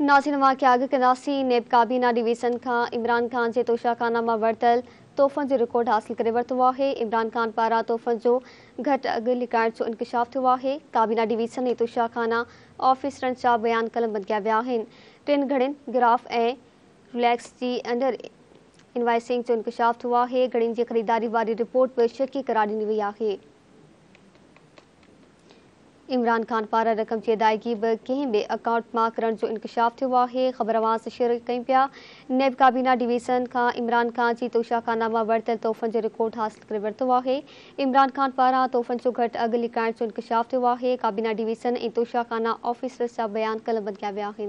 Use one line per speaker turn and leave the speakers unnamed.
नाज़िनवा के अॻु कंदी नेब काबीना डिवीज़न का इमरान ख़ान जे तोशाखाना मां वरितल तोहफ़नि जो रिकॉर्ड हासिल कर वरितो है इमरान ख़ान पारा तोहफ़नि जो घट अग लिकायण जो इंकिशाफ़ थियो आहे काबीना डिवीज़न ऐं तोशाखाना ऑफिसर जा बयान कलम बंदि कया विया आहिनि टिनि ग्राफ ए रिलैक्स जी अंडर इनवाइसिंग जो इंकिशाफ़ थियो आहे घड़ियुनि ख़रीदारी वारी रिपोर्ट बि शकी करार ॾिनी वही है इमरान खान पारा रक़म की अदायगी बि भी अकाउंट में करण जो इंकशाफ़ थियो आहे ख़बर अवास शेयर कयूं पिया नैब काबीना डिवीज़न का इमरान ख़ान की तोशाखाना में वरतल तोहफ़नि जो रिकॉर्ड हासिल कर वरतो है इमरान ख़ान पारा तोहफ़नि जो घटि अघु लिकाइण जो इंकशाफ़ थियो आहे काबीना डिवीज़न ए तोशाखाना ऑफिसर्स जा बयान कलम कया विया